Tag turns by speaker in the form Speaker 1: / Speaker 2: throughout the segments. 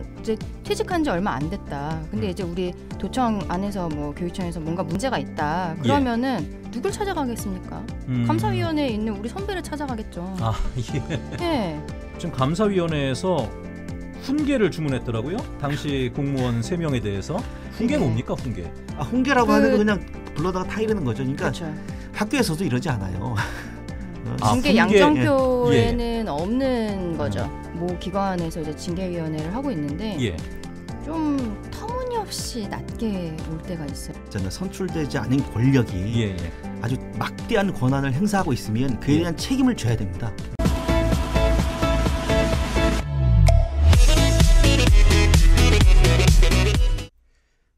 Speaker 1: 나 이제 퇴직한 지 얼마 안 됐다. 근데 음. 이제 우리 도청 안에서 뭐 교육청에서 뭔가 문제가 있다. 예. 그러면은 예. 누굴 찾아가겠습니까? 음. 감사위원회에 있는 우리 선배를 찾아가겠죠.
Speaker 2: 아 예. 예. 지금 감사위원회에서 훈계를 주문했더라고요. 당시 공무원 세 명에 대해서 훈계 네. 뭡니까 훈계?
Speaker 1: 아 훈계라고 그...
Speaker 3: 하는 건 그냥 불러다가 타이르는 거죠. 그러니까 그렇죠. 학교에서도 이러지 않아요. 음. 아, 훈계, 훈계 양정표에는
Speaker 1: 예. 없는 음. 거죠. 모 기관에서 이제 징계위원회를 하고 있는데 예. 좀 터무니없이 낮게 올 때가 있어요.
Speaker 3: 선출되지 않은 권력이 예, 예. 아주 막대한 권한을 행사하고 있으면 그에 예. 대한 책임을 져야 됩니다.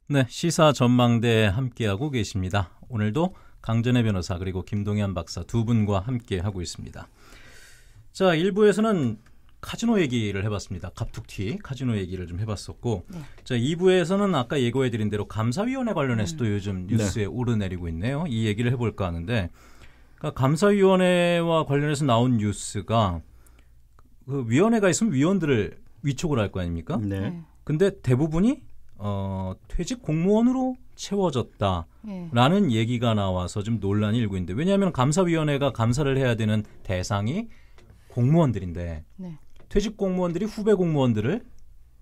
Speaker 2: 네, 시사 전망대 함께하고 계십니다. 오늘도 강전혜 변호사 그리고 김동현 박사 두 분과 함께하고 있습니다. 자, 1부에서는 카지노 얘기를 해봤습니다. 갑툭튀 카지노 얘기를 좀 해봤었고 네. 자 2부에서는 아까 예고해드린 대로 감사위원회 관련해서도 음. 요즘 네. 뉴스에 네. 오르내리고 있네요. 이 얘기를 해볼까 하는데 그러니까 감사위원회와 관련해서 나온 뉴스가 그 위원회가 있으면 위원들을 위촉을 할 거 아닙니까? 네. 네. 근데 대부분이 어, 퇴직 공무원으로 채워졌다라는 네. 얘기가 나와서 좀 논란이 일고 있는데 왜냐하면 감사위원회가 감사를 해야 되는 대상이 공무원들인데 네. 퇴직 공무원들이 후배 공무원들을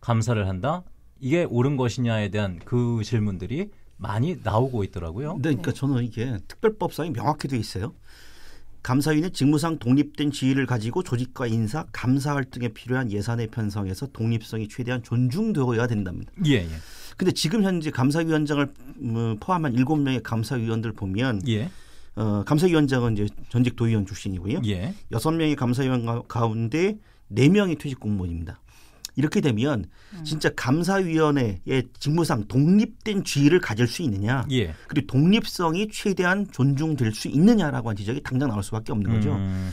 Speaker 2: 감사를 한다. 이게 옳은 것이냐에 대한 그 질문들이 많이 나오고
Speaker 3: 있더라고요. 네, 그러니까 네. 저는 이게 특별법상이 명확히 돼 있어요. 감사위는 직무상 독립된 지위를 가지고 조직과 인사, 감사 활동에 필요한 예산의 편성에서 독립성이 최대한 존중되어야 된답니다. 예. 예. 근데 지금 현재 감사위원장을 음, 포함한 일곱 명의 감사위원들 보면 예. 어, 감사위원장은 이제 전직 도의원 출신이고요. 예. 여섯 명의 감사위원 가운데 4명이 퇴직 공무원입니다. 이렇게 되면 진짜 감사위원회의 직무상 독립된 지위를 가질 수 있느냐 예. 그리고 독립성이 최대한 존중될 수 있느냐라고 하는 지적이 당장 나올 수밖에 없는 거죠. 음.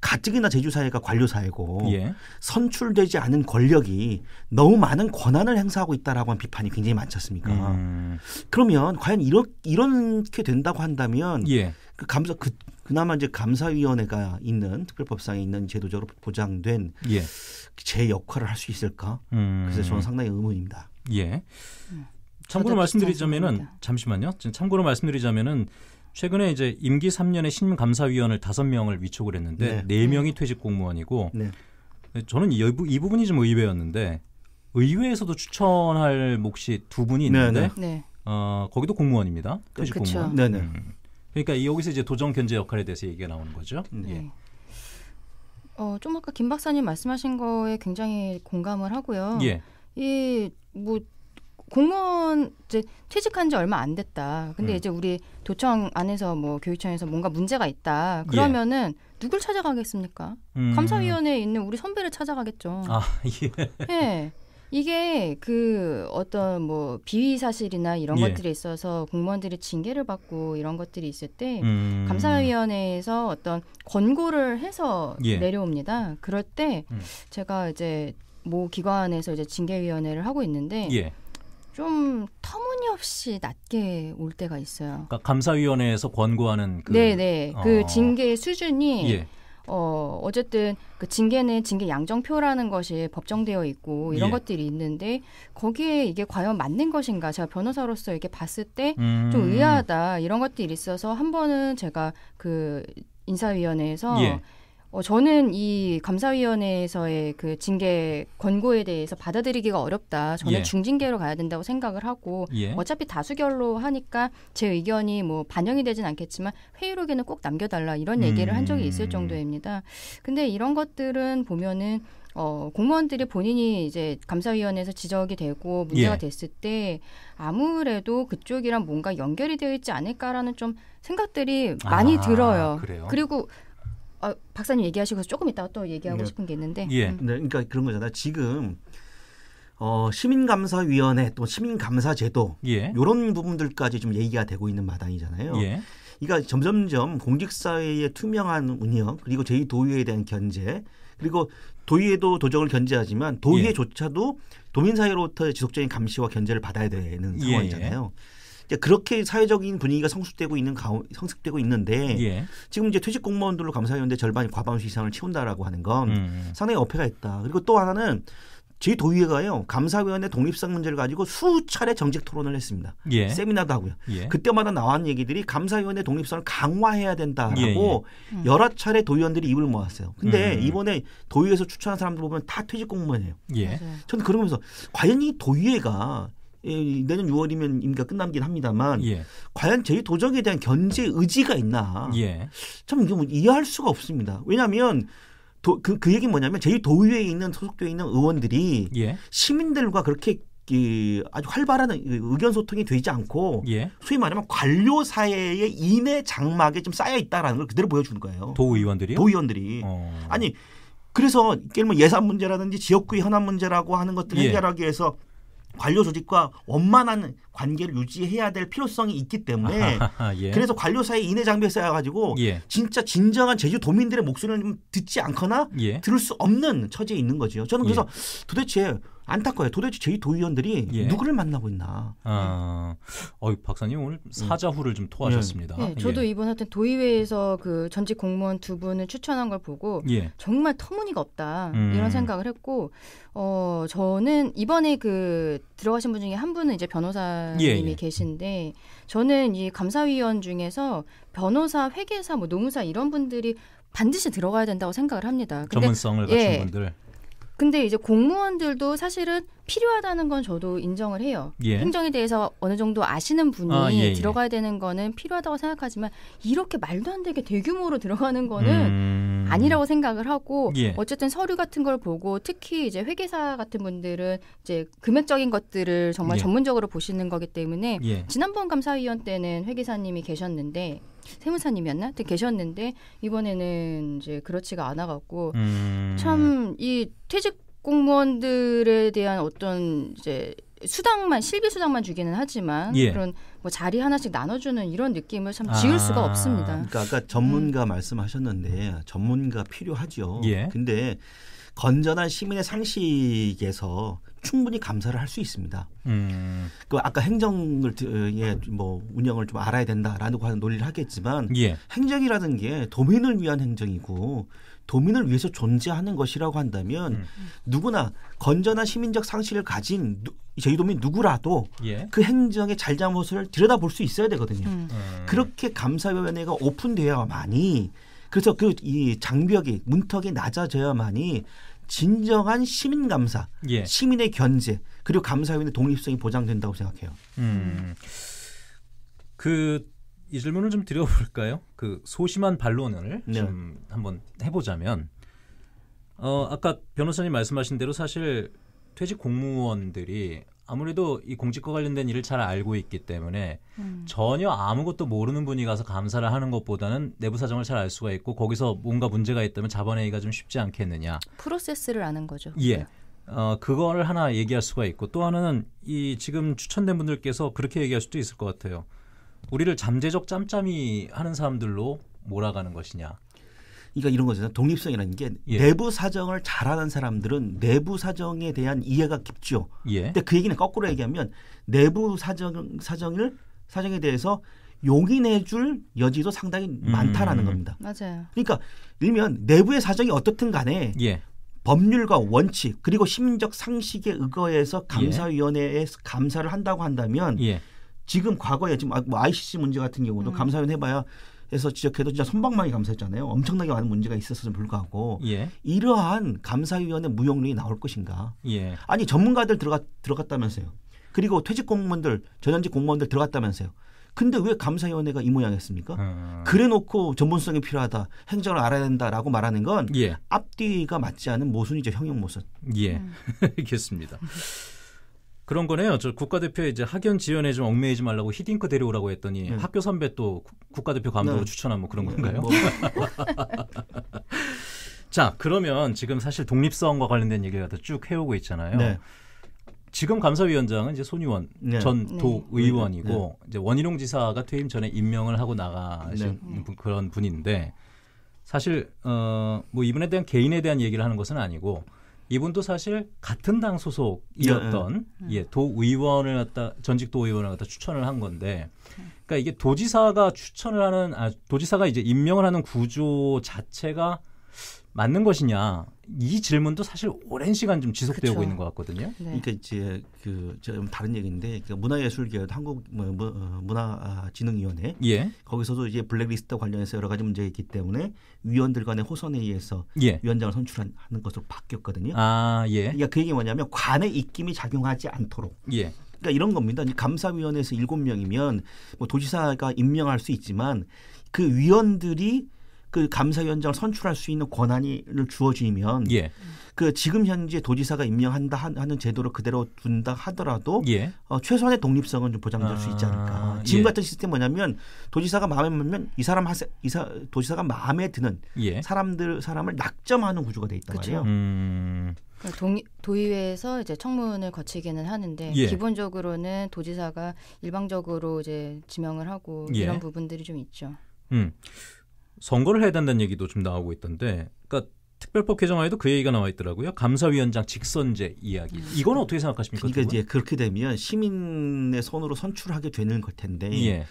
Speaker 3: 가뜩이나 제주 사회가 관료 사회고 예. 선출되지 않은 권력이 너무 많은 권한을 행사하고 있다라고 하는 비판이 굉장히 많지 않습니까? 음. 그러면 과연 이렇, 이렇게 된다고 한다면 예. 그 감사 그 그나마 이제 감사위원회가 있는 특별법상에 있는 제도적으로 보장된 예. 제 역할을 할 수 있을까? 음. 그래서 저는 상당히 의문입니다. 예. 참고로 말씀드리자면은 잠시만요.
Speaker 2: 참고로 말씀드리자면은 최근에 이제 임기 3년의 신임 감사위원을 5명을 위촉을 했는데 네. 4명이 퇴직 공무원이고 네. 네 저는 이, 이 부분이 좀 의외였는데 의회에서도 추천할 몫이 두 분이 있는데 네. 네. 어, 거기도 공무원입니다. 퇴직 그쵸. 공무원. 네네. 음. 그러니까 여기서 이제 도정 견제 역할에 대해서 얘기가 나오는 거죠. 네. 예.
Speaker 1: 어, 좀 아까 김 박사님 말씀하신 거에 굉장히 공감을 하고요. 예. 이 뭐 공무원 이제 퇴직한 지 얼마 안 됐다. 근데 음. 이제 우리 도청 안에서 뭐 교육청에서 뭔가 문제가 있다. 예. 그러면은 예. 누굴 찾아가겠습니까?
Speaker 2: 음. 감사위원회에
Speaker 1: 있는 우리 선배를 찾아가겠죠. 아
Speaker 2: 예.
Speaker 1: 예. 이게 그 어떤 뭐 비위 사실이나 이런 예. 것들에 있어서 공무원들이 징계를 받고 이런 것들이 있을 때 음. 감사위원회에서 어떤 권고를 해서 예. 내려옵니다. 그럴 때 음. 제가 이제 모 기관에서 이제 징계위원회를 하고 있는데 예. 좀 터무니없이 낮게 올 때가 있어요.
Speaker 2: 그러니까 감사위원회에서 권고하는 그
Speaker 1: 네네 네. 그 어. 그 징계 수준이 예. 어, 어쨌든 그 징계는 징계 양정표라는 것이 법정되어 있고 이런 예. 것들이 있는데 거기에 이게 과연 맞는 것인가 제가 변호사로서 이렇게 봤을 때좀 음. 의아하다 이런 것들이 있어서 한 번은 제가 그 인사위원회에서 예. 어, 저는 이 감사위원회에서의 그 징계 권고에 대해서 받아들이기가 어렵다. 저는 예. 중징계로 가야 된다고 생각을 하고 예. 어차피 다수결로 하니까 제 의견이 뭐 반영이 되진 않겠지만 회의록에는 꼭 남겨달라 이런 얘기를 음. 한 적이 있을 음. 정도입니다. 근데 이런 것들은 보면은 어, 공무원들이 본인이 이제 감사위원회에서 지적이 되고 문제가 예. 됐을 때 아무래도 그쪽이랑 뭔가 연결이 되어 있지 않을까라는 좀 생각들이 많이 아, 들어요. 그래요? 그리고 어, 박사님 얘기하시고 조금 이따가 또 얘기하고 네. 싶은 게 있는데. 예. 음. 네,
Speaker 3: 그러니까 그런 거잖아요. 지금 어, 시민감사위원회 또 시민감사제도 예. 이런 부분들까지 좀 얘기가 되고 있는 마당이잖아요. 예. 그러니까 점점점 공직사회의 투명한 운영 그리고 제2도의에 대한 견제 그리고 도의에도 도정을 견제하지만 도의회조차도 예. 도민사회로부터의 지속적인 감시와 견제를 받아야 되는 예. 상황이잖아요. 예. 이제 그렇게 사회적인 분위기가 성숙되고 있는 가 성숙되고 있는데 예. 지금 이제 퇴직 공무원들로 감사위원회 절반이 과반수 이상을 채운다라고 하는 건 음, 음. 상당히 어폐가 있다. 그리고 또 하나는 저희 도의회가요 감사위원회 독립성 문제를 가지고 수차례 정책 토론을 했습니다. 예. 세미나도 하고요. 예. 그때마다 나온 얘기들이 감사위원회 독립성을 강화해야 된다라고 예. 예. 음. 여러 차례 도의원들이 입을 모았어요. 근데 음, 음. 이번에 도의회에서 추천한 사람들 보면 다 퇴직 공무원이에요. 예. 저는 그러면서 과연 이 도의회가 내년 6월이면 임기가 끝남긴 합니다만 예. 과연 제2도정에 대한 견제 의지가 있나 예. 참 이게 뭐 이해할 수가 없습니다. 왜냐하면 도, 그, 그 얘기는 뭐냐면 제2도의회에 있는 소속되어 있는 의원들이 예. 시민들과 그렇게 이 아주 활발한 의견 소통이 되지 않고 예. 소위 말하면 관료 사회의 인의 장막에 좀 쌓여 있다라는 걸 그대로 보여주는 거예요. 도의원들이 도의원들이 어. 아니 그래서 예를 뭐 예산 문제라든지 지역구의 현안 문제라고 하는 것들 예. 해결하기 위해서 관료 조직과 원만한 관계를 유지해야 될 필요성이 있기 때문에
Speaker 2: 아하 예. 그래서
Speaker 3: 관료사의 인해 장벽이 쌓여가지고 예. 진짜 진정한 제주 도민들의 목소리를 좀 듣지 않거나 예. 들을 수 없는 처지에 있는 거죠 저는 그래서 예. 도대체 안타까워요. 도대체 제주도의원들이 예. 누구를 만나고 있나. 아, 어 박사님 오늘 음. 사자후를 좀 토하셨습니다. 네. 네, 저도
Speaker 1: 예. 이번 하여튼 도의회에서 그 전직 공무원 두 분을 추천한 걸 보고 예. 정말 터무니가 없다 음. 이런 생각을 했고, 어 저는 이번에 그 들어가신 분 중에 한 분은 이제 변호사 변호사님이 예, 예. 계신데 저는 이 감사위원 중에서 변호사, 회계사, 뭐 노무사 이런 분들이 반드시 들어가야 된다고 생각을 합니다. 근데, 전문성을 갖춘 예, 분들. 근데 이제 공무원들도 사실은 필요하다는 건 저도 인정을 해요. 예. 행정에 대해서 어느 정도 아시는 분이 아, 예, 예. 들어가야 되는 거는 필요하다고 생각하지만 이렇게 말도 안 되게 대규모로 들어가는 거는 음... 아니라고 생각을 하고 예. 어쨌든 서류 같은 걸 보고 특히 이제 회계사 같은 분들은 이제 금액적인 것들을 정말 예. 전문적으로 보시는 거기 때문에 예. 지난번 감사위원 때는 회계사님이 계셨는데 세무사님이었나? 또 계셨는데 이번에는 이제 그렇지가 않아 갖고 음. 참이 퇴직 공무원들에 대한 어떤 이제 수당만 실비 수당만 주기는 하지만 예. 그런 뭐 자리 하나씩 나눠주는 이런 느낌을 참 지울 아. 수가 없습니다. 그러니까
Speaker 3: 아까 전문가 음. 말씀하셨는데 전문가 필요하죠. 예. 근데 건전한 시민의 상식에서 충분히 감사를 할 수 있습니다. 음. 그 아까 행정을 예, 뭐 운영을 좀 알아야 된다라고 하는 논리를 하겠지만 예. 행정이라는 게 도민을 위한 행정이고 도민을 위해서 존재하는 것이라고 한다면 음. 누구나 건전한 시민적 상실을 가진 누, 제주도민 누구라도 예. 그 행정의 잘잘못을 들여다볼 수 있어야 되거든요. 음. 음. 그렇게 감사위원회가 오픈되어야만이 그래서 그 이 장벽이 문턱이 낮아져야만이 진정한 시민 감사, 예. 시민의 견제 그리고 감사위원의 독립성이 보장된다고 생각해요. 음.
Speaker 2: 그 이 질문을 좀 드려볼까요? 그 소심한 반론을 네. 좀 한번 해보자면 어, 아까 변호사님 말씀하신 대로 사실 퇴직 공무원들이 아무래도 이 공직과 관련된 일을 잘 알고 있기 때문에 음. 전혀 아무것도 모르는 분이 가서 감사를 하는 것보다는 내부 사정을 잘 알 수가 있고 거기서 뭔가 문제가 있다면 자본회의가 좀 쉽지 않겠느냐.
Speaker 1: 프로세스를 아는 거죠. 예.
Speaker 2: 네. 어, 그거를 하나 얘기할 수가 있고 또 하나는 이 지금 추천된 분들께서 그렇게 얘기할 수도 있을 것 같아요.
Speaker 3: 우리를 잠재적 짬짬이 하는 사람들로 몰아가는 것이냐. 그러니까 이런 거잖아요. 독립성이라는 게 예. 내부 사정을 잘하는 사람들은 내부 사정에 대한 이해가 깊죠. 예. 근데 그 얘기는 거꾸로 얘기하면 내부 사정 사정을 사정에 대해서 용인해줄 여지도 상당히 음. 많다라는 겁니다. 맞아요. 그러니까 일면 내부의 사정이 어떻든 간에 예. 법률과 원칙 그리고 시민적 상식에 의거해서 예. 감사위원회에 예. 감사를 한다고 한다면 예. 지금 과거에 지금 아, 뭐 ICC 문제 같은 경우도 음. 감사위원 회 해봐야 에서 지적해도 진짜 선방망이 감사했잖아요. 엄청나게 많은 문제가 있었음에 불구하고 예. 이러한 감사위원회 무용론이 나올 것인가? 예. 아니 전문가들 들어가 들어갔다면서요. 그리고 퇴직 공무원들 전현직 공무원들 들어갔다면서요. 근데 왜 감사위원회가 이 모양이었습니까? 음. 그래놓고 전문성이 필요하다, 행정을 알아야 된다라고 말하는 건 예. 앞뒤가 맞지 않은 모순이죠 형용 모순. 예, 음. 알겠습니다.
Speaker 2: 그런 거네요. 저 국가대표에 이제 학연 지원에 좀 얽매이지 말라고 히딩크 데려오라고 했더니 네. 학교 선배 또 국가대표 감독으로 네. 추천한 뭐 그런 네, 건가요? 뭐. 자, 그러면 지금 사실 독립성과 관련된 얘기가 쭉 해오고 있잖아요. 네. 지금 감사위원장은 이제 손의원 네. 전 네. 도의원이고 네. 이제 원희룡 지사가 퇴임 전에 임명을 하고 나가신 그런 분인데 사실 어, 뭐 이분에 대한 개인에 대한 얘기를 하는 것은 아니고 이분도 사실 같은 당 소속이었던 네, 네. 예, 도 의원을 갖다 전직 도 의원을 갖다 추천을 한 건데 그러니까 이게 도지사가 추천을 하는 아, 도지사가 이제 임명을 하는 구조 자체가 맞는 것이냐 이 질문도 사실 오랜 시간 좀 지속되고 있는 것 같거든요. 네. 그러니까
Speaker 3: 이제 그좀 다른 얘기인데 그러니까 문화예술계열 한국 뭐, 뭐, 어, 문화진흥위원회 아, 예. 거기서도 이제 블랙리스트 관련해서 여러 가지 문제가 있기 때문에 위원들 간의 호선에 의해서 예. 위원장을 선출하는 것으로 바뀌었거든요. 아 예. 그러니까 그 얘기 뭐냐면 관의 입김이 작용하지 않도록. 예. 그러니까 이런 겁니다. 감사위원회에서 일곱 명이면 뭐 도지사가 임명할 수 있지만 그 위원들이 그 감사위원장을 선출할 수 있는 권한이 주어지면 예. 그 지금 현재 도지사가 임명한다 하는 제도를 그대로 둔다 하더라도 예. 어, 최소한의 독립성은 좀 보장될 아, 수 있지 않을까. 아, 지금 예. 같은 시스템 뭐냐면 도지사가 마음에 들면 이 사람 하세, 이사 도지사가 마음에 드는 예. 사람들 사람을 낙점하는 구조가 돼 있단 그쵸? 말이에요. 음.
Speaker 1: 그러니까 동, 도의회에서 이제 청문을 거치기는 하는데 예. 기본적으로는 도지사가 일방적으로 이제 지명을 하고 예. 이런 부분들이 좀 있죠.
Speaker 2: 음. 선거를 해야 된다는 얘기도 좀 나오고 있던데, 그러니까 특별법 개정안에도 그 얘기가 나와 있더라고요. 감사위원장 직선제 이야기. 음. 이건 어떻게
Speaker 3: 생각하십니까? 그러니까 이제 그렇게 되면 시민의 손으로 선출하게 되는 걸 텐데. 예.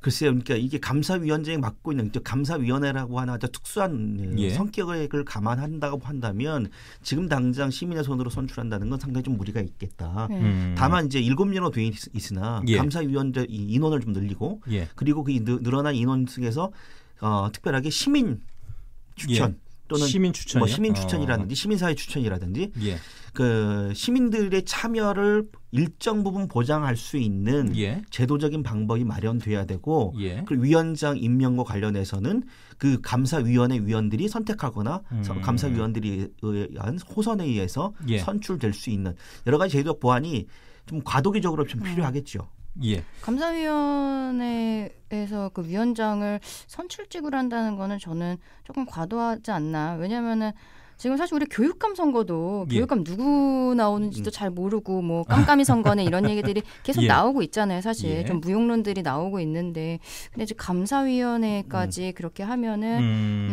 Speaker 3: 글쎄요, 그러니까 이게 감사위원장이 맡고 있는 그러니까 감사위원회라고 하나 특수한 예. 성격을 감안한다고 한다면 지금 당장 시민의 손으로 선출한다는 건 상당히 좀 무리가 있겠다. 네. 음. 다만 이제 일곱 명으로 돼 있으나 예. 감사위원들 인원을 좀 늘리고 예. 그리고 그 늘어난 인원 중에서 어, 특별하게 시민 추천 예. 또는 시민 추천 뭐 시민 추천이라든지 어. 시민사회 추천이라든지 예. 그 시민들의 참여를 일정 부분 보장할 수 있는 예. 제도적인 방법이 마련돼야 되고 예. 그 위원장 임명과 관련해서는 그 감사위원회 위원들이 선택하거나 음. 감사위원들이 의한 호선에 의해서 예. 선출될 수 있는 여러 가지 제도적 보완이 좀 과도기적으로 좀 음. 필요하겠죠. 예.
Speaker 1: 감사위원회에서 그 위원장을 선출직으로 한다는 거는 저는 조금 과도하지 않나. 왜냐면은 지금 사실 우리 교육감 선거도 예. 교육감 누구 나오는지도 음. 잘 모르고 뭐 깜깜이 선거는 이런 얘기들이 계속 예. 나오고 있잖아요. 사실 예. 좀 무용론들이 나오고 있는데 근데 이제 감사위원회까지 음. 그렇게 하면은 음.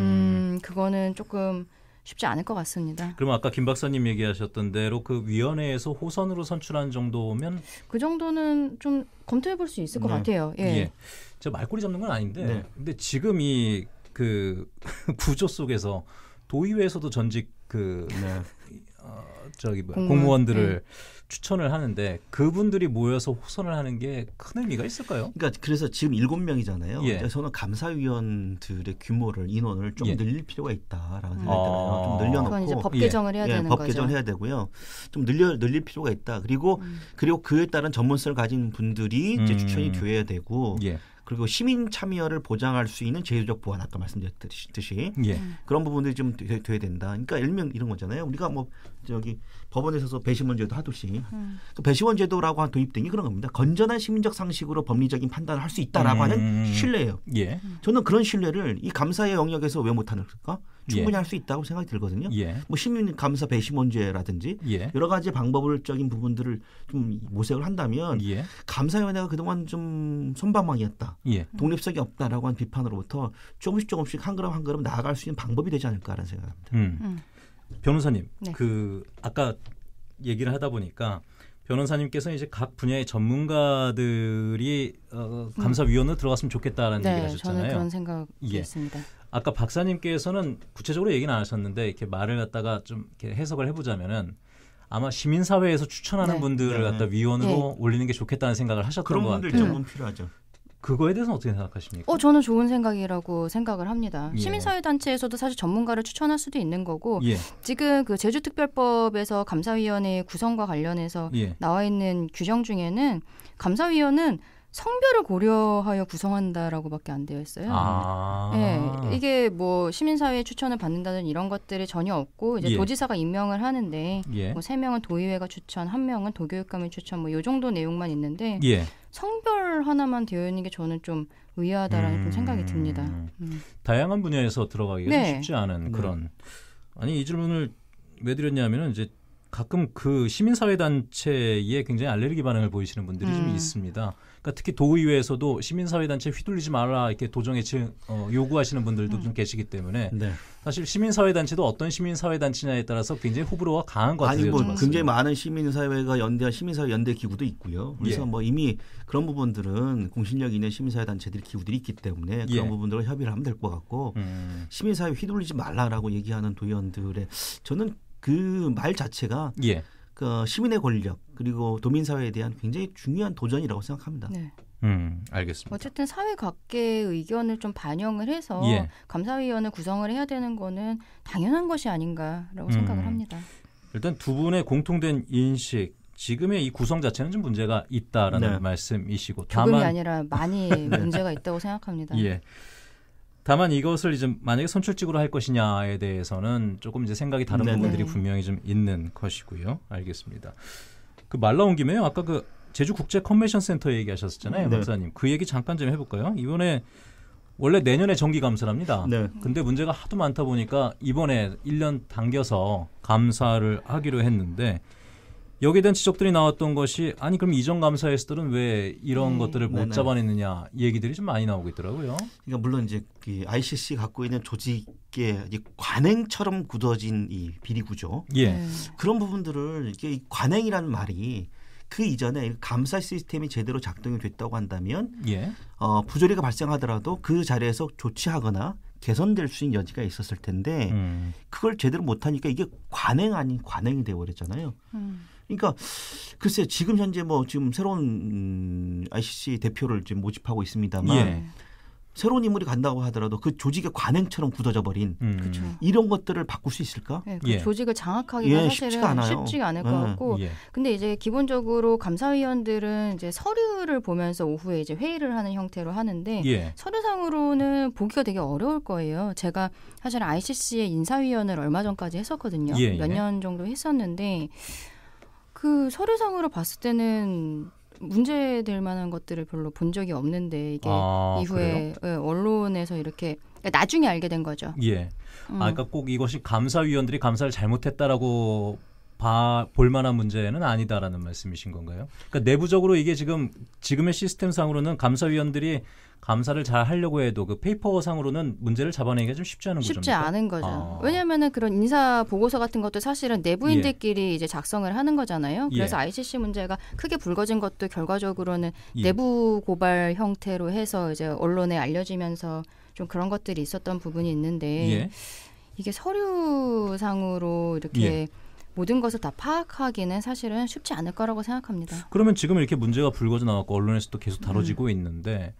Speaker 1: 음 그거는 조금 쉽지 않을 것 같습니다.
Speaker 2: 그럼 아까 김 박사님 얘기하셨던 대로 그 위원회에서 호선으로 선출한 정도면
Speaker 1: 그 정도는 좀 검토해 볼 수 있을 것 네. 같아요. 예. 예.
Speaker 2: 저 말꼬리 잡는 건 아닌데 네. 근데 지금 이 그 구조 속에서 도의회에서도 전직 그 네. 어, 저기 뭐 공무원. 공무원들을 네. 추천을 하는데 그분들이 모여서 호선을 하는 게 큰 의미가 있을까요? 그러니까 그래서 지금 일곱
Speaker 3: 명이잖아요. 예. 저는 감사위원들의 규모를 인원을 좀 예. 늘릴 필요가 있다라는 생각이 들어요. 음. 좀 아. 늘려놓고 그건 이제 법 예. 개정을 해야 예. 되는 법 거죠. 개정해야 되고요. 좀 늘려 늘릴 필요가 있다. 그리고 음. 그리고 그에 따른 전문성을 가진 분들이 이제 음. 추천이 돼야 되고. 예. 그리고 시민 참여를 보장할 수 있는 제도적 보완 아까 말씀드렸듯이 예. 음. 그런 부분들이 좀 돼야 된다. 그러니까 일명 이런 거잖아요. 우리가 뭐 저기 법원에 있어서 배심원제도 하듯이 음. 그 배심원제도라고 한 도입된 게 그런 겁니다. 건전한 시민적 상식으로 법리적인 판단을 할 수 있다라고 음. 하는 신뢰예요. 예. 저는 그런 신뢰를 이 감사의 영역에서 왜 못하는 가 충분히 예. 할수 있다고 생각이 들거든요. 예. 뭐 시민 감사 배심원제라든지 예. 여러 가지 방법적인 부분들을 좀 모색을 한다면 예. 감사위원회가 그동안 좀 손방망이였다, 예. 독립성이 없다라고 한 비판으로부터 조금씩 조금씩 한 걸음 한 걸음 나아갈 수 있는 방법이 되지 않을까라는 생각합니다. 음. 음. 변호사님, 네. 그 아까
Speaker 2: 얘기를 하다 보니까 변호사님께서 이제 각 분야의 전문가들이 어, 감사위원으로 음. 들어갔으면 좋겠다라는 네, 얘기를 하셨잖아요. 저는 그런 생각이 예. 있습니다. 아까 박사님께서는 구체적으로 얘기는 안 하셨는데 이렇게 말을 갖다가 좀 이렇게 해석을 해보자면은 아마 시민사회에서 추천하는 네. 분들을 네. 갖다 위원으로 네. 올리는 게 좋겠다는 생각을 하셨던 것 같아요. 그런 분들 전문 필요하죠. 그거에 대해서는 어떻게 생각하십니까? 어,
Speaker 1: 저는 좋은 생각이라고 생각을 합니다. 예. 시민사회단체에서도 사실 전문가를 추천할 수도 있는 거고 예. 지금 그 제주특별법에서 감사위원회 구성과 관련해서 예. 나와 있는 규정 중에는 감사위원은 성별을 고려하여 구성한다라고밖에 안 되어 있어요. 아~ 네, 이게 뭐 시민사회 추천을 받는다는 이런 것들이 전혀 없고 이제 예. 도지사가 임명을 하는데 예. 뭐세 명은 도의회가 추천, 한 명은 도교육감이 추천 뭐 요 정도 내용만 있는데 예. 성별 하나만 되어 있는 게 저는 좀 의아하다라는 음. 생각이 듭니다. 음.
Speaker 2: 다양한 분야에서 들어가기가 네. 쉽지 않은 네. 그런. 아니 이 질문을 왜 드렸냐면은 이제 가끔 그 시민사회단체에 굉장히 알레르기 반응을 보이시는 분들이 음. 좀 있습니다. 그러니까 특히 도의회에서도 시민사회단체 휘둘리지 말라 이렇게 도정에 어, 요구하시는 분들도 음. 좀 계시기 때문에 네. 사실 시민사회단체도
Speaker 3: 어떤 시민사회단체냐에 따라서 굉장히 호불호가 강한 것 같아요. 아니 뭐 굉장히 많은 시민사회가 연대한 시민사회 연대 기구도 있고요. 그래서 예. 뭐 이미 그런 부분들은 공신력 있는 시민사회단체들이 기구들이 있기 때문에 그런 예. 부분들을 협의를 하면 될 것 같고 음. 시민사회 휘둘리지 말라라고 얘기하는 도의원들의 저는 그말 자체가 예. 그 어, 시민의 권력 그리고 도민 사회에 대한 굉장히 중요한 도전이라고 생각합니다. 네. 음, 알겠습니다.
Speaker 1: 어쨌든 사회 각계의 의견을 좀 반영을 해서 예. 감사위원을 구성을 해야 되는 거는 당연한 것이 아닌가라고 음. 생각을 합니다.
Speaker 2: 일단 두 분의 공통된 인식 지금의 이 구성 자체는 좀 문제가 있다라는 네. 말씀이시고 다만 조금이 아니라 많이 네. 문제가
Speaker 1: 있다고 생각합니다. 예.
Speaker 2: 다만 이것을 이제 만약에 선출직으로 할 것이냐에 대해서는 조금 이제 생각이 다른 네네. 부분들이 분명히 좀 있는 것이고요. 알겠습니다. 그 말 나온 김에요. 아까 그 제주 국제 컨벤션 센터 얘기하셨었잖아요, 네. 박사님. 그 얘기 잠깐 좀 해볼까요? 이번에 원래 내년에 정기 감사합니다. 네. 근데 문제가 하도 많다 보니까 이번에 1년 당겨서 감사를 하기로 했는데 여기에 대한 지적들이 나왔던 것이 아니 그럼 이전 감사에서들은 왜 이런 음, 것들을 못 네네. 잡아냈느냐 얘기들이 좀
Speaker 3: 많이 나오고 있더라고요. 그러니까 물론 이제 그 ICC 갖고 있는 조직의 이제 관행처럼 굳어진 이 비리 구조 예. 네. 그런 부분들을 이게 관행이라는 말이 그 이전에 감사 시스템이 제대로 작동이 됐다고 한다면 예. 어, 부조리가 발생하더라도 그 자리에서 조치하거나 개선될 수 있는 여지가 있었을 텐데 음. 그걸 제대로 못하니까 이게 관행 아닌 관행이 돼버렸잖아요. 음. 그러니까 글쎄 지금 현재 뭐 지금 새로운 ICC 대표를 지금 모집하고 있습니다만 예. 새로운 인물이 간다고 하더라도 그 조직의 관행처럼 굳어져 버린 음. 이런 것들을 바꿀 수 있을까? 네, 그 예. 조직을
Speaker 1: 장악하기는 예, 사실은 쉽지가, 쉽지가, 않을 예. 것 같고, 예. 근데 이제 기본적으로 감사위원들은 이제 서류를 보면서 오후에 이제 회의를 하는 형태로 하는데 예. 서류상으로는 보기가 되게 어려울 거예요. 제가 사실 ICC의 인사위원을 얼마 전까지 했었거든요. 예, 몇년 정도 했었는데. 그 서류상으로 봤을 때는 문제될 만한 것들을 별로 본 적이 없는데 이게 아, 이후에 네, 언론에서 이렇게 그러니까 나중에 알게 된 거죠. 예. 아, 음. 아, 그러니까
Speaker 2: 꼭 이것이 감사위원들이 감사를 잘못했다라고 봐 볼만한 문제는 아니다라는 말씀이신 건가요? 그러니까 내부적으로 이게 지금 지금의 시스템상으로는 감사위원들이 감사를 잘 하려고 해도 그 페이퍼 상으로는 문제를 잡아내기가 좀 쉽지 않은 거죠. 쉽지 거점입니까? 않은 거죠. 아.
Speaker 1: 왜냐하면은 그런 인사 보고서 같은 것도 사실은 내부인들끼리 예. 이제 작성을 하는 거잖아요. 그래서 예. ICC 문제가 크게 불거진 것도 결과적으로는 예. 내부 고발 형태로 해서 이제 언론에 알려지면서 좀 그런 것들이 있었던 부분이 있는데 예. 이게 서류상으로 이렇게. 예. 모든 것을 다 파악하기는 사실은 쉽지 않을 거라고 생각합니다.
Speaker 2: 그러면 지금 이렇게 문제가 불거져 나왔고 언론에서 도 계속 다뤄지고 음. 있는데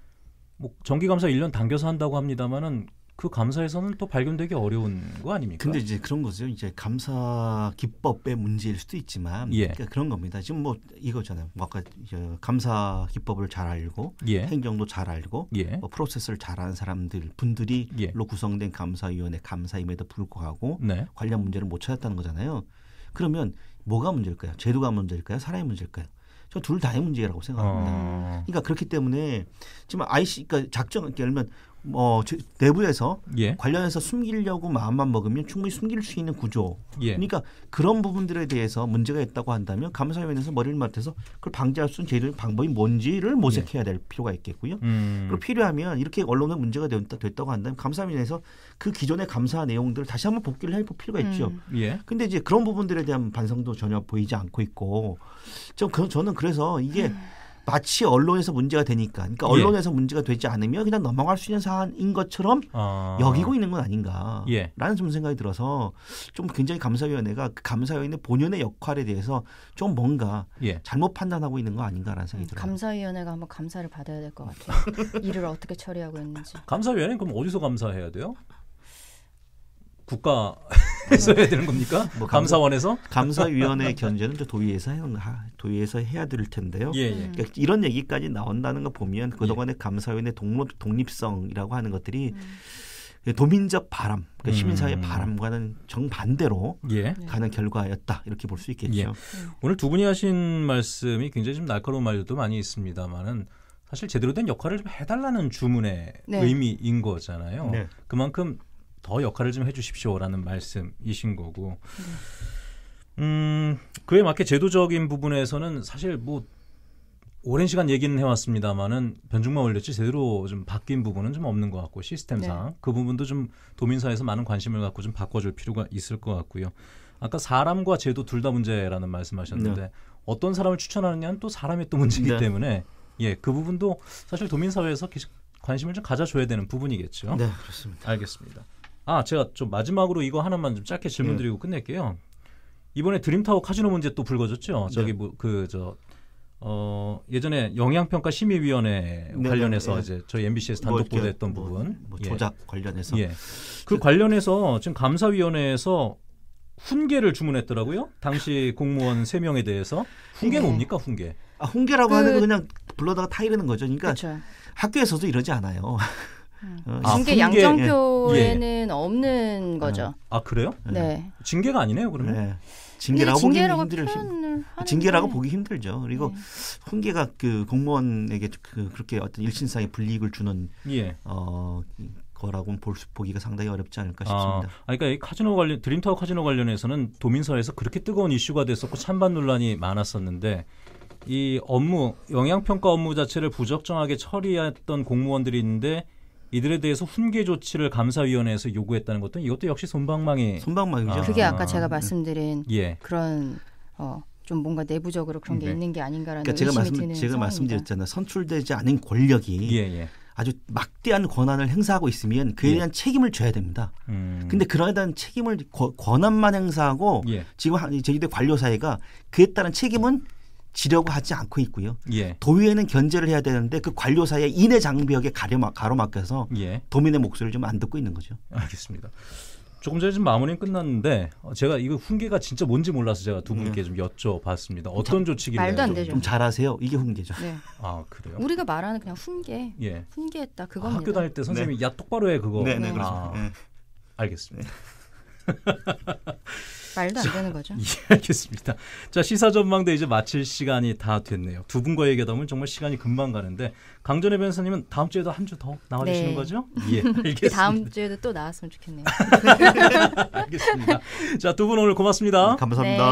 Speaker 2: 뭐 정기 감사 1년 당겨서 한다고 합니다만은 그 감사에서는 또 발견되기 어려운 거 아닙니까? 근데 이제
Speaker 3: 그런 거죠. 이제 감사 기법의 문제일 수도 있지만 예. 그러니까 그런 겁니다. 지금 뭐 이거잖아요. 뭐 아까 감사 기법을 잘 알고 예. 행정도 잘 알고 예. 뭐 프로세스를 잘 아는 사람들 분들이로 예. 구성된 감사위원회 감사임에도 불구하고 네. 관련 문제를 못 찾았다는 거잖아요. 그러면 뭐가 문제일까요? 제도가 문제일까요? 사람이 문제일까요? 저 둘 다의 문제라고 생각합니다. 어. 그러니까 그렇기 때문에 지금 IC 그러니까 작정 그러니까 예를 들면 어, 내부에서 예. 관련해서 숨기려고 마음만 먹으면 충분히 숨길 수 있는 구조. 예. 그러니까 그런 부분들에 대해서 문제가 있다고 한다면 감사위원회에서 머리를 맡아서 그걸 방지할 수 있는 제일 방법이 뭔지를 모색해야 될 필요가 있겠고요. 예. 음. 그리고 필요하면 이렇게 언론에 문제가 됐다, 됐다고 한다면 감사위원회에서 그 기존의 감사 내용들을 다시 한번 복귀를 해볼 필요가 음. 있죠. 예. 근데 이제 그런 부분들에 대한 반성도 전혀 보이지 않고 있고 좀 그, 저는 그래서 이게 음. 마치 언론에서 문제가 되니까 그러니까 예. 언론에서 예. 문제가 되지 않으면 그냥 넘어갈 수 있는 사안인 것처럼 아. 여기고 있는 건 아닌가라는 예. 좀 생각이 들어서 좀 굉장히 감사위원회가 그 감사위원회 본연의 역할에 대해서 좀 뭔가 예. 잘못 판단하고 있는 거 아닌가라는 생각이 음, 들어요.
Speaker 1: 감사위원회가 한번 감사를 받아야 될 것 같아요. 일을 어떻게 처리하고 있는지.
Speaker 2: 감사위원회는 그럼 어디서 감사해야 돼요?
Speaker 3: 국가해서 해야 되는 겁니까? 뭐 감사원에서? 감사위원회 견제는 도의에서 해, 도의에서 해야 될 텐데요. 예, 예. 그러니까 이런 얘기까지 나온다는 거 보면 그동안의 예. 감사위원회 독립, 독립성이라고 하는 것들이 음. 도민적 바람, 그러니까 시민사회 음. 바람과는 정반대로 예. 가는 결과였다 이렇게 볼 수 있겠죠. 예. 음. 오늘 두 분이 하신
Speaker 2: 말씀이 굉장히 좀 날카로운 말들도 많이 있습니다만은 사실 제대로 된 역할을 좀 해달라는 주문의 네. 의미인 거잖아요. 네. 그만큼 더 역할을 좀 해주십시오라는 말씀이신 거고. 네. 음, 그에 맞게 제도적인 부분에서는 사실 뭐 오랜 시간 얘기는 해왔습니다만은 변죽만 올렸지 제대로 좀 바뀐 부분은 좀 없는 것 같고 시스템상 네. 그 부분도 좀 도민사에서 많은 관심을 갖고 좀 바꿔줄 필요가 있을 것 같고요. 아까 사람과 제도 둘 다 문제라는 말씀하셨는데 네. 어떤 사람을 추천하느냐는 또 사람의 또 문제이기 네. 때문에 예 그 부분도 사실 도민사회에서 계속 관심을 좀 가져줘야 되는 부분이겠죠. 네 그렇습니다. 알겠습니다. 아 제가 좀 마지막으로 이거 하나만 좀 짧게 질문드리고 네. 끝낼게요. 이번에 드림타워 카지노 문제 또 불거졌죠. 저기 네. 뭐그저 어, 예전에 영향평가 심의위원회 네, 네, 관련해서 네. 이제 저희 MBC에서 뭐 단독 뭐 보도했던 뭐, 부분, 뭐, 뭐 예. 조작 예. 관련해서 예. 그, 그 관련해서 지금 감사위원회에서 훈계를 주문했더라고요. 당시 그 공무원 세 명에 대해서 훈계 네. 뭡니까
Speaker 3: 훈계? 아 훈계라고 그... 하는 건 그냥 불러다가 타이르는 거죠. 그러니까 그쵸. 학교에서도 이러지 않아요. 음. 어, 아, 징계 양정표에는
Speaker 1: 예. 예. 음. 없는 음. 거죠.
Speaker 3: 아 그래요? 네. 징계가 아니네요 그러면. 네. 징계라고 보기 힘들죠. 징계라고 보기 힘들죠. 그리고 네. 훈계가 그 공무원에게 그 그렇게 어떤 일신상의 불이익을 주는 예. 어 거라고는 볼 수, 보기가 상당히 어렵지 않을까 아, 싶습니다. 아, 그러니까 이 카지노
Speaker 2: 관련 드림타워 카지노 관련해서는 도민사에서 그렇게 뜨거운 이슈가 됐었고 찬반 논란이 많았었는데 이 업무 영향평가 업무 자체를 부적정하게 처리했던 공무원들이 있는데 이들에 대해서 훈계 조치를 감사위원회에서 요구했다는 것도 이것도 역시 손방망이.
Speaker 3: 손방망이죠. 아. 그게 아까 제가
Speaker 1: 말씀드린 예. 그런 어, 좀 뭔가 내부적으로 그런 게 네. 있는 게 아닌가라는 그러니까 제가 말씀 드는 제가 상황입다
Speaker 3: 말씀드렸잖아요. 선출되지 않은 권력이 예, 예. 아주 막대한 권한을 행사하고 있으면 그에 대한 예. 책임을 져야 됩니다. 음. 근데 그러에 대한 책임을 권한만 행사하고 예. 지금 제주도 관료 사회가 그에 따른 책임은 지려고 하지 않고 있고요. 예. 도의회는 견제를 해야 되는데 그 관료 사의 인해 장벽에 가려막, 가로막혀서 예. 도민의 목소리를 좀 안 듣고 있는 거죠. 알겠습니다. 조금 전에 마무리는
Speaker 2: 끝났는데 어, 제가 이거 훈계가 진짜 뭔지 몰라서 제가 두 분께 네. 좀 여쭤봤습니다. 어떤 조치길래
Speaker 1: 말도 안 되죠. 좀
Speaker 3: 잘하세요. 이게 훈계죠. 네. 아 그래요? 우리가
Speaker 1: 말하는 그냥 훈계. 예. 훈계했다 그겁 아, 학교 다닐 때
Speaker 2: 선생님이 네. 야 똑바로 해 그거. 네네 네, 네. 아,
Speaker 3: 네. 알겠습니다.
Speaker 1: 말도 안 자, 되는 거죠.
Speaker 2: 예, 알겠습니다. 자 시사 전망대 이제 마칠 시간이 다 됐네요. 두 분과 얘기하다면 정말 시간이 금방 가는데 강전혜 변호사님은 다음 주에도 한 주 더 나와주시는 네. 거죠? 예, 알겠습니다. 다음
Speaker 1: 주에도 또 나왔으면 좋겠네요. 알겠습니다.
Speaker 2: 자두 분 오늘 고맙습니다. 네, 감사합니다. 네.